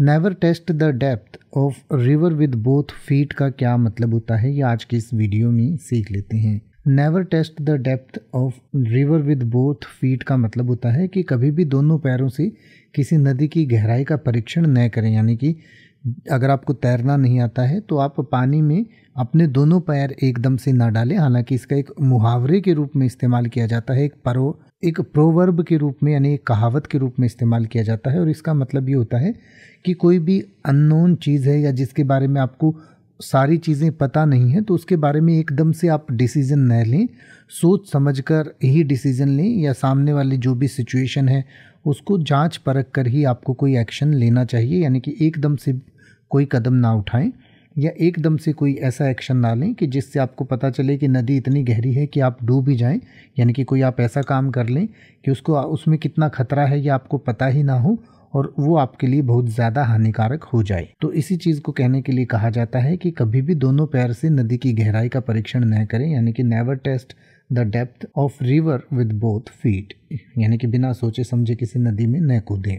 never test the depth of river with both feet का क्या मतलब होता है ये आज के इस वीडियो में सीख लेते हैं never test the depth of river with both feet का मतलब होता है कि कभी भी दोनों पैरों से किसी नदी की गहराई का परीक्षण न करें यानी कि अगर आपको तैरना नहीं आता है तो आप पानी में अपने दोनों पैर एकदम से ना डालें हालांकि इसका एक मुहावरे के रूप में इस्तेमाल किया जाता है एक परो एक प्रोवर्ब के रूप में यानी एक कहावत के रूप में इस्तेमाल किया जाता है और इसका मतलब ये होता है कि कोई भी अननोन चीज़ है या जिसके बारे में आपको सारी चीज़ें पता नहीं है तो उसके बारे में एकदम से आप डिसीज़न न लें सोच समझ कर ही डिसीज़न लें या सामने वाली जो भी सिचुएशन है उसको जांच परख कर ही आपको कोई एक्शन लेना चाहिए यानी कि एकदम से कोई कदम ना उठाएं या एकदम से कोई ऐसा एक्शन ना लें कि जिससे आपको पता चले कि नदी इतनी गहरी है कि आप डूब ही जाएं यानी कि कोई आप ऐसा काम कर लें कि उसको उसमें कितना खतरा है या आपको पता ही ना हो और वो आपके लिए बहुत ज़्यादा हानिकारक हो जाए तो इसी चीज़ को कहने के लिए कहा जाता है कि कभी भी दोनों पैर से नदी की गहराई का परीक्षण न करें यानी कि never test the depth of river with both feet यानी कि बिना सोचे समझे किसी नदी में न कूदें